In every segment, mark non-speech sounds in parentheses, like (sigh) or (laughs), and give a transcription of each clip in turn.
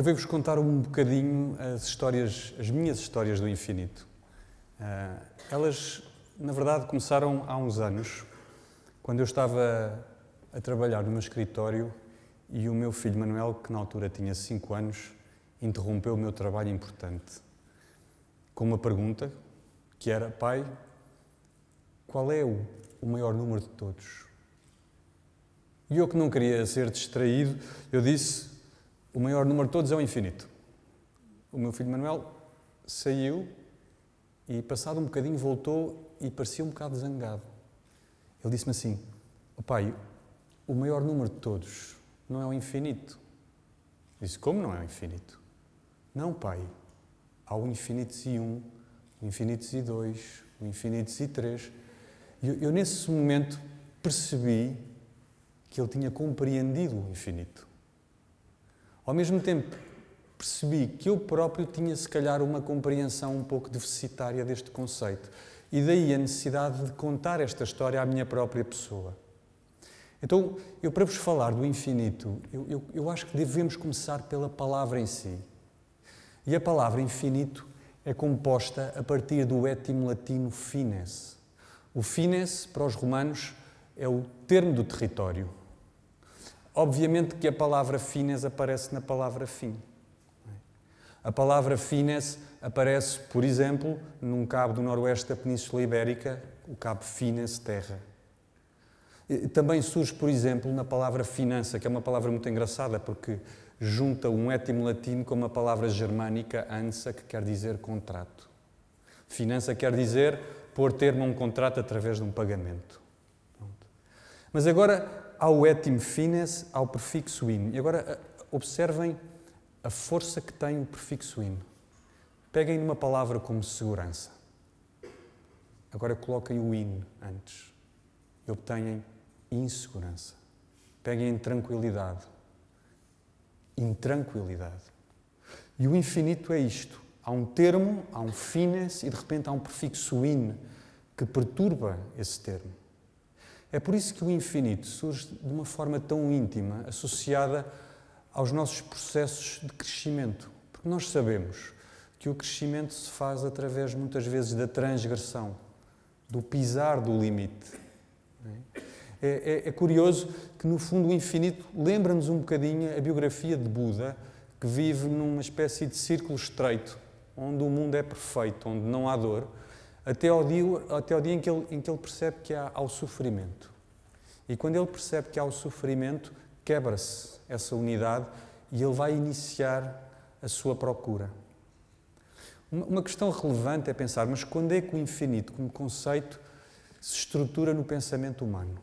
Eu vou-vos contar um bocadinho as histórias, as minhas histórias do infinito. Uh, elas, na verdade, começaram há uns anos, quando eu estava a trabalhar no meu escritório e o meu filho Manuel, que na altura tinha 5 anos, interrompeu o meu trabalho importante com uma pergunta que era: Pai, qual é o, o maior número de todos? E eu, que não queria ser distraído, eu disse: o maior número de todos é o infinito. O meu filho Manuel saiu e, passado um bocadinho, voltou e parecia um bocado zangado. Ele disse-me assim: oh, Pai, o maior número de todos não é o infinito. Eu disse: Como não é o infinito? Não, Pai. Há o infinito e um, o infinito e dois, o infinito e três. Eu, eu, nesse momento, percebi que ele tinha compreendido o infinito. Ao mesmo tempo, percebi que eu próprio tinha, se calhar, uma compreensão um pouco deficitária deste conceito. E daí a necessidade de contar esta história à minha própria pessoa. Então, eu para vos falar do infinito, eu, eu, eu acho que devemos começar pela palavra em si. E a palavra infinito é composta a partir do étimo latino fines. O fines, para os romanos, é o termo do território. Obviamente que a palavra fines aparece na palavra fim. A palavra fines aparece, por exemplo, num cabo do noroeste da Península Ibérica, o cabo fines terra. Também surge, por exemplo, na palavra finança, que é uma palavra muito engraçada porque junta um étimo latino com uma palavra germânica ansa, que quer dizer contrato. Finança quer dizer pôr termo a um contrato através de um pagamento. Mas agora ao etim fines, ao prefixo in. E agora eh, observem a força que tem o prefixo in. Peguem numa palavra como segurança. Agora coloquem o in antes e obtenham insegurança. Peguem em tranquilidade. Intranquilidade. E o infinito é isto. Há um termo, há um fines e de repente há um prefixo in que perturba esse termo. É por isso que o infinito surge de uma forma tão íntima, associada aos nossos processos de crescimento. Porque nós sabemos que o crescimento se faz através, muitas vezes, da transgressão, do pisar do limite. É, é, é curioso que, no fundo, o infinito lembra-nos um bocadinho a biografia de Buda, que vive numa espécie de círculo estreito, onde o mundo é perfeito, onde não há dor, até ao dia, até ao dia em, que ele, em que ele percebe que há, há o sofrimento. E quando ele percebe que há o sofrimento, quebra-se essa unidade e ele vai iniciar a sua procura. Uma questão relevante é pensar, mas quando é que o infinito, como conceito, se estrutura no pensamento humano?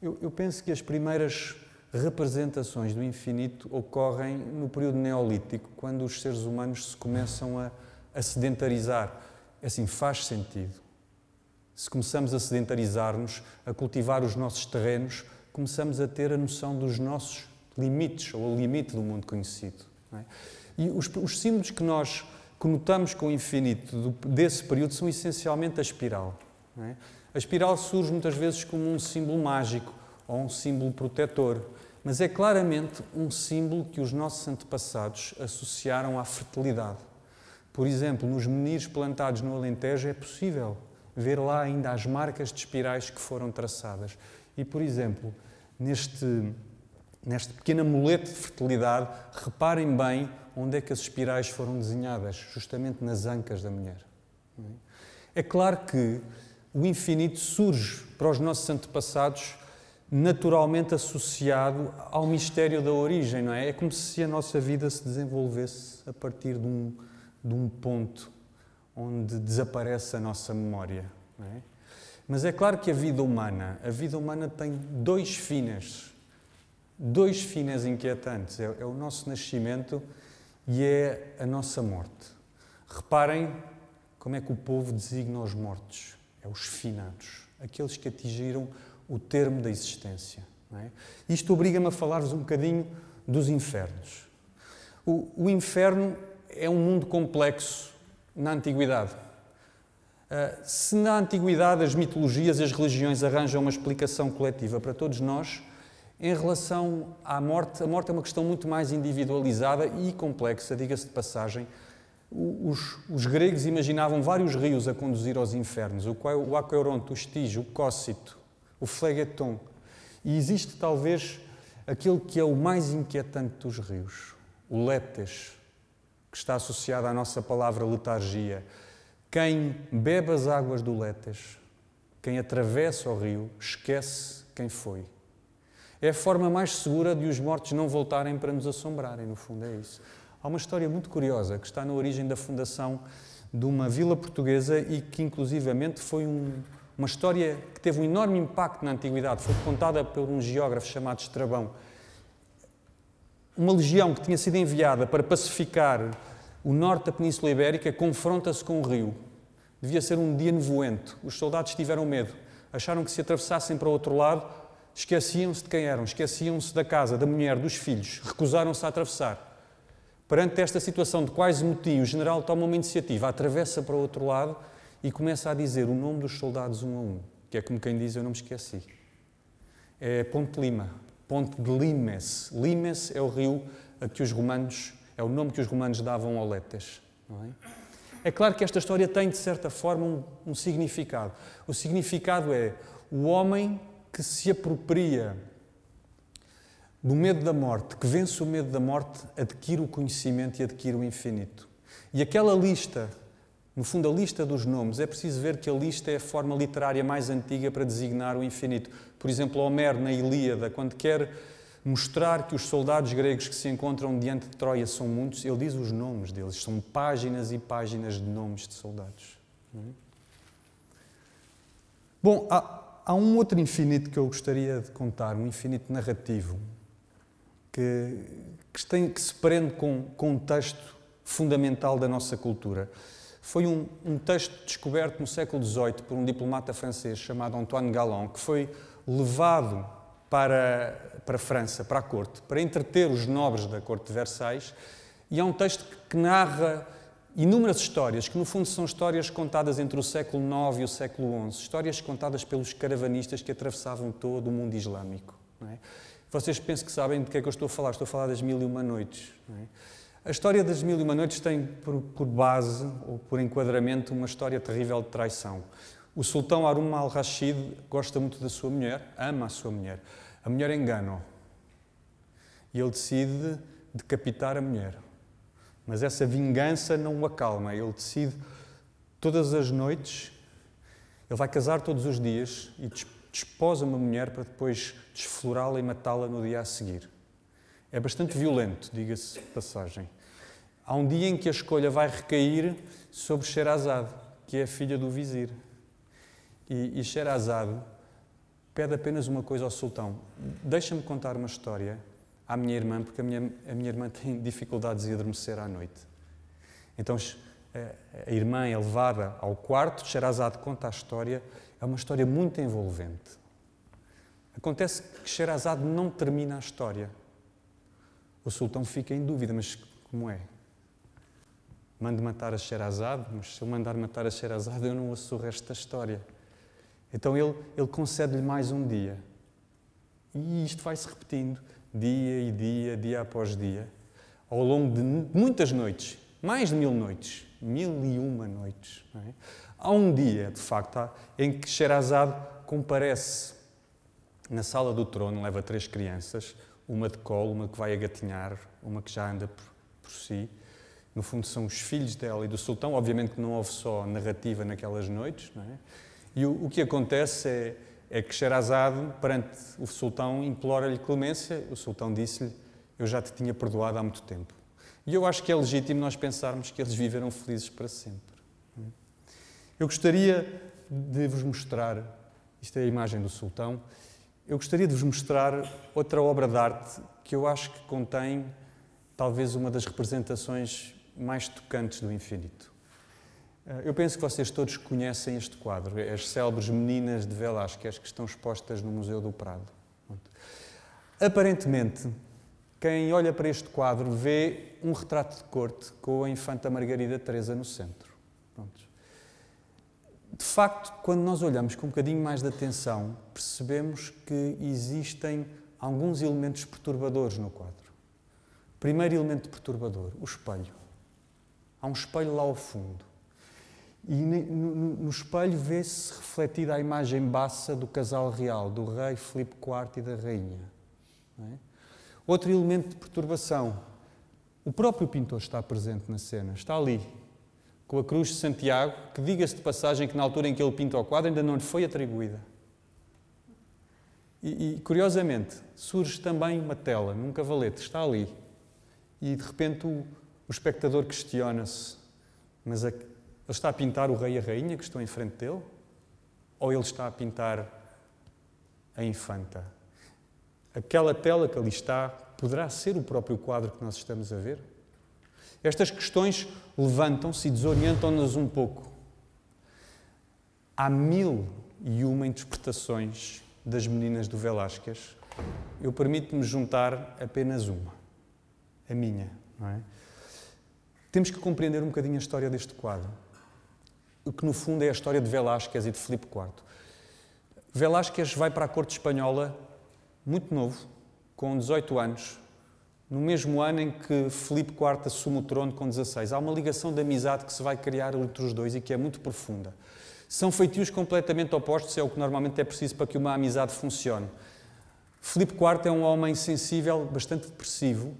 Eu, eu penso que as primeiras representações do infinito ocorrem no período neolítico, quando os seres humanos se começam a, a sedentarizar, é assim faz sentido. Se começamos a sedentarizar-nos, a cultivar os nossos terrenos, começamos a ter a noção dos nossos limites ou o limite do mundo conhecido. É? E os, os, símbolos que nós conotamos com o infinito do, desse período são essencialmente a espiral. É? A espiral surge muitas vezes como um símbolo mágico ou um símbolo protetor, mas é claramente um símbolo que os nossos antepassados associaram à fertilidade. Por exemplo, nos menires plantados no Alentejo é possível ver lá ainda as marcas de espirais que foram traçadas. E, por exemplo, neste, neste pequena muleta de fertilidade, reparem bem onde é que as espirais foram desenhadas, justamente nas ancas da mulher. É claro que o infinito surge para os nossos antepassados naturalmente associado ao mistério da origem, não é? É como se a nossa vida se desenvolvesse a partir de um, de um ponto onde desaparece a nossa memória. É? Mas é claro que a vida humana, a vida humana tem dois finas, dois finas inquietantes. É, é o nosso nascimento e é a nossa morte. Reparem como é que o povo designa os mortos. É os finados, aqueles que atingiram o termo da existência. É? Isto obriga-me a falar-vos um bocadinho dos infernos. O, o inferno é um mundo complexo na antiguidade. Ah, se na antiguidade as mitologias e as religiões arranjam uma explicação coletiva para todos nós, em relação à morte, a morte é uma questão muito mais individualizada e complexa, diga-se de passagem. Os, os, gregos imaginavam vários rios a conduzir aos infernos: o, o Aqueronto, o Estígio, o Cócito, o Flegeton. E existe talvez aquele que é o mais inquietante dos rios, o Leptes, que está associada à nossa palavra letargia. Quem bebe as águas do Letas, quem atravessa o rio, esquece quem foi. É a forma mais segura de os mortos não voltarem para nos assombrarem, no fundo, é isso. Há uma história muito curiosa que está na origem da fundação de uma vila portuguesa e que, inclusivamente, foi um, uma história que teve um enorme impacto na antiguidade. Foi contada por um geógrafo chamado Estrabão, uma legião que tinha sido enviada para pacificar o norte da Península Ibérica confronta-se com o rio. Devia ser um dia nevoento. Os soldados tiveram medo. Acharam que se atravessassem para o outro lado, esqueciam-se de quem eram, esqueciam-se da casa, da mulher, dos filhos. Recusaram-se a atravessar. Perante esta situação de quase motim, o general toma uma iniciativa, atravessa para o outro lado e começa a dizer o nome dos soldados um a um, que é como quem diz: Eu não me esqueci. É Ponte Lima, ponte de Limes. Limes é o rio a que os romanos, é o nome que os romanos davam ao Letes. É? é? claro que esta história tem, de certa forma, um, um significado. O significado é o homem que se apropria do medo da morte, que vence o medo da morte, adquire o conhecimento e adquire o infinito. E aquela lista no fundo, a lista dos nomes, é preciso ver que a lista é a forma literária mais antiga para designar o infinito. Por exemplo, Homero, na Ilíada, quando quer mostrar que os soldados gregos que se encontram diante de Troia são muitos, ele diz os nomes deles. São páginas e páginas de nomes de soldados. Bom, há, há um outro infinito que eu gostaria de contar, um infinito narrativo, que, que, tem, que se prende com, com um texto fundamental da nossa cultura foi um, um texto descoberto no século XVIII por um diplomata francês chamado Antoine Galland, que foi levado para, para a França, para a corte, para entreter os nobres da corte de Versailles, e é um texto que narra inúmeras histórias, que no fundo são histórias contadas entre o século IX e o século XI, histórias contadas pelos caravanistas que atravessavam todo o mundo islâmico. É? Vocês pensam que sabem de que é que eu estou a falar? Estou a falar das Mil e Uma Noites. É? A história das Mil e Uma Noites tem por, por base, ou por enquadramento, uma história terrível de traição. O sultão Harun al-Rashid gosta muito da sua mulher, ama a sua mulher. A mulher engana-o. E ele decide decapitar a mulher. Mas essa vingança não o acalma. Ele decide todas as noites, ele vai casar todos os dias e desposa uma mulher para depois desflorá-la e matá-la no dia a seguir é bastante violento, diga-se de passagem. Há um dia em que a escolha vai recair sobre Sherazade, que é a filha do vizir. E, e Sherazade pede apenas uma coisa ao sultão: deixa-me contar uma história à minha irmã, porque a minha, a minha irmã tem dificuldades em adormecer à noite. Então eh, a irmã é levada ao quarto, Sherazade conta a história, é uma história muito envolvente. Acontece que Sherazade não termina a história. O sultão fica em dúvida, mas como é? Mando matar a Sherazade, mas se eu mandar matar a Sherazade, eu não ouço o resto da história. Então ele, ele concede-lhe mais um dia. E isto vai-se repetindo, dia e dia, dia após dia, ao longo de muitas noites, mais de mil noites, mil e uma noites. É? Há um dia, de facto, em que Sherazade comparece na sala do trono, leva três crianças, uma de colo, uma que vai agatinhar, uma que já anda por, por si. No fundo, são os filhos dela e do sultão. Obviamente que não houve só narrativa naquelas noites. É? E o, o, que acontece é, é que Sherazade, perante o sultão, implora-lhe clemência. O sultão disse-lhe: Eu já te tinha perdoado há muito tempo. E eu acho que é legítimo nós pensarmos que eles viveram felizes para sempre. É? Eu gostaria de vos mostrar, isto é a imagem do sultão, eu gostaria de vos mostrar outra obra de arte que eu acho que contém talvez uma das representações mais tocantes do infinito. Eh, eu penso que vocês todos conhecem este quadro, as célebres Meninas de Velázquez, que estão expostas no Museu do Prado. Aparentemente, quem olha para este quadro vê um retrato de corte com a infanta Margarida Teresa no centro de facto, quando nós olhamos com um bocadinho mais de atenção, percebemos que existem alguns elementos perturbadores no quadro. Primeiro elemento perturbador, o espelho. Há um espelho lá ao fundo. E no, espelho vê-se refletida a imagem baça do casal real, do rei Filipe IV e da rainha. É? Outro elemento de perturbação, o próprio pintor está presente na cena, está ali, com a cruz de Santiago, que diga-se de passagem que na altura em que ele pinta o quadro ainda não lhe foi atribuída. E, e curiosamente, surge também uma tela num cavalete, está ali, e de repente o, o espectador questiona-se: mas a, ele está a pintar o rei e a rainha que estão em frente dele? Ou ele está a pintar a infanta? Aquela tela que ali está poderá ser o próprio quadro que nós estamos a ver? Estas questões levantam-se e desorientam-nos um pouco. Há mil e uma interpretações das meninas do Velásquez. Eu permito-me juntar apenas uma, a minha. É? Temos que compreender um bocadinho a história deste quadro, o que no fundo é a história de Velásquez e de Filipe IV. Velásquez vai para a corte espanhola muito novo, com 18 anos, no mesmo ano em que Filipe IV assume o trono com 16. Há uma ligação de amizade que se vai criar entre os dois e que é muito profunda. São feitios completamente opostos, é o que normalmente é preciso para que uma amizade funcione. Filipe IV é um homem sensível, bastante depressivo. Uh,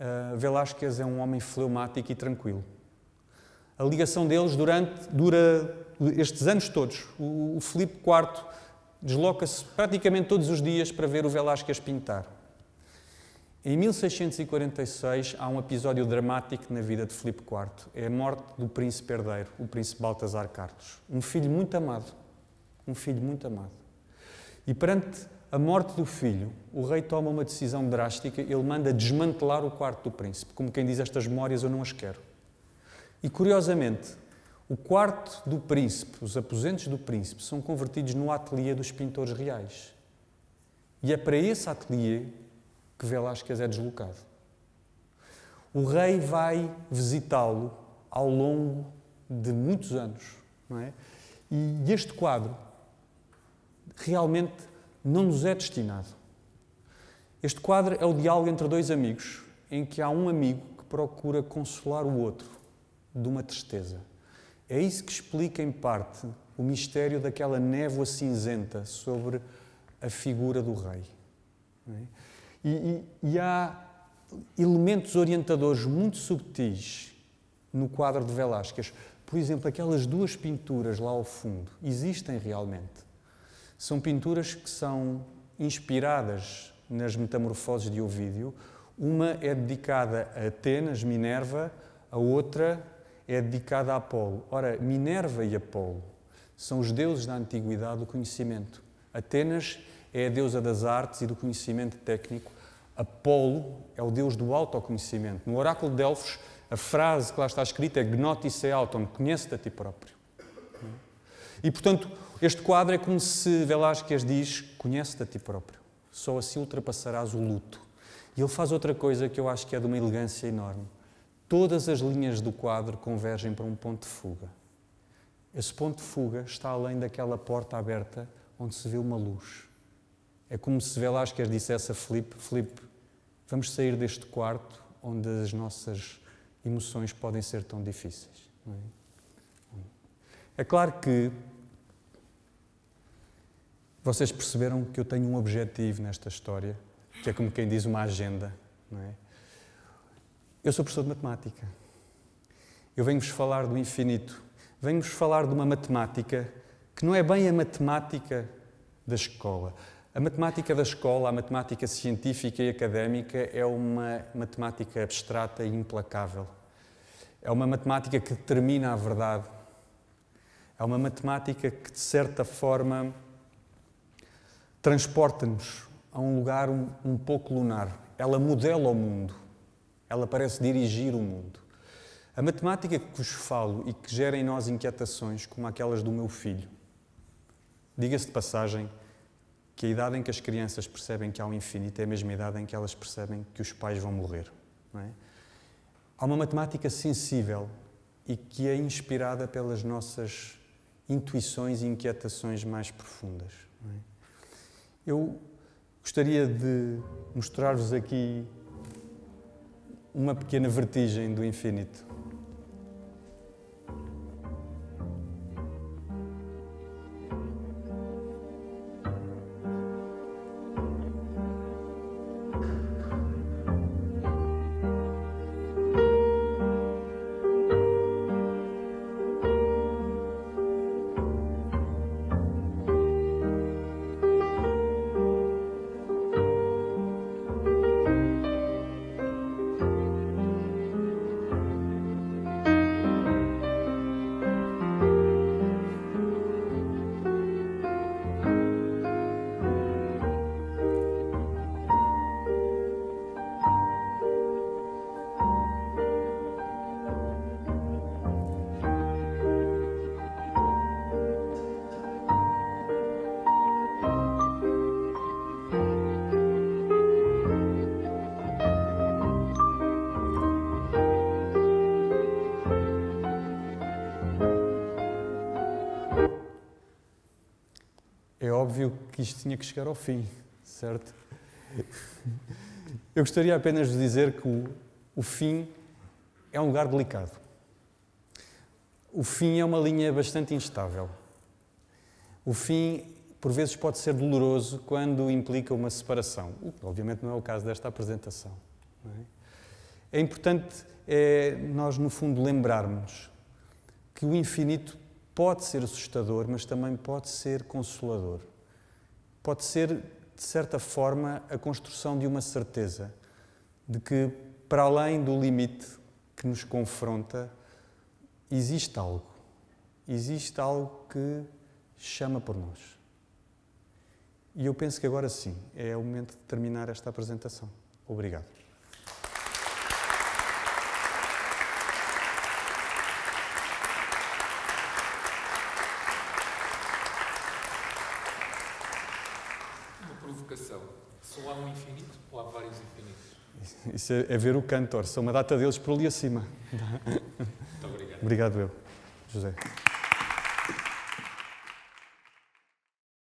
ah, Velázquez é um homem fleumático e tranquilo. A ligação deles durante, dura estes anos todos. O, o Filipe IV desloca-se praticamente todos os dias para ver o Velázquez pintar. Em 1646 há um episódio dramático na vida de Filipe IV. É a morte do príncipe herdeiro, o príncipe Baltasar Carlos. Um filho muito amado. Um filho muito amado. E perante a morte do filho, o rei toma uma decisão drástica. Ele manda desmantelar o quarto do príncipe. Como quem diz, estas memórias eu não as quero. E curiosamente, o quarto do príncipe, os aposentos do príncipe, são convertidos no ateliê dos pintores reais. E é para esse ateliê que Velásquez é deslocado. O rei vai visitá-lo ao longo de muitos anos. Não é? E este quadro realmente não nos é destinado. Este quadro é o diálogo entre dois amigos, em que há um amigo que procura consolar o outro de uma tristeza. É isso que explica, em parte, o mistério daquela névoa cinzenta sobre a figura do rei. É? E, e, e há elementos orientadores muito subtis no quadro de Velázquez. Por exemplo, aquelas duas pinturas lá ao fundo existem realmente. São pinturas que são inspiradas nas Metamorfoses de Ovídio. Uma é dedicada a Atenas, Minerva, a outra é dedicada a Apolo. Ora, Minerva e Apolo são os deuses da antiguidade do conhecimento. Atenas é a deusa das artes e do conhecimento técnico. Apolo é o deus do autoconhecimento. No oráculo de Delfos, a frase que lá está escrita é Gnotice auton, conhece-te a ti próprio. E, portanto, este quadro é como se Velázquez diz, conhece-te a ti próprio. Só assim ultrapassarás o luto. E ele faz outra coisa que eu acho que é de uma elegância enorme. Todas as linhas do quadro convergem para um ponto de fuga. Esse ponto de fuga está além daquela porta aberta onde se vê uma luz. É como se Velásquez dissesse a Filipe: Filipe, vamos sair deste quarto onde as nossas emoções podem ser tão difíceis. É? é claro que vocês perceberam que eu tenho um objetivo nesta história, que é como quem diz uma agenda. Não é? Eu sou professor de matemática. Eu venho-vos falar do infinito. Venho-vos falar de uma matemática que não é bem a matemática da escola. A matemática da escola, a matemática científica e académica é uma matemática abstrata e implacável. É uma matemática que determina a verdade. É uma matemática que, de certa forma, transporta-nos a um lugar um, um pouco lunar. Ela modela o mundo. Ela parece dirigir o mundo. A matemática que vos falo e que gera em nós inquietações como aquelas do meu filho. Diga-se de passagem, que a idade em que as crianças percebem que há um infinito é a mesma idade em que elas percebem que os pais vão morrer. É? Há uma matemática sensível e que é inspirada pelas nossas intuições e inquietações mais profundas. É? Eu gostaria de mostrar-vos aqui uma pequena vertigem do infinito. óbvio que isto tinha que chegar ao fim, certo? Eu gostaria apenas de dizer que o, o fim é um lugar delicado. O fim é uma linha bastante instável. O fim, por vezes, pode ser doloroso quando implica uma separação, obviamente, não é o caso desta apresentação. É? é? importante é, nós, no fundo, lembrarmos que o infinito pode ser assustador, mas também pode ser consolador pode ser, de certa forma, a construção de uma certeza de que, para além do limite que nos confronta, existe algo. Existe algo que chama por nós. E eu penso que agora sim é o momento de terminar esta apresentação. Obrigado. Isso é, é ver o cantor. São uma data deles por ali acima. Muito obrigado. (laughs) Obrigado eu, José.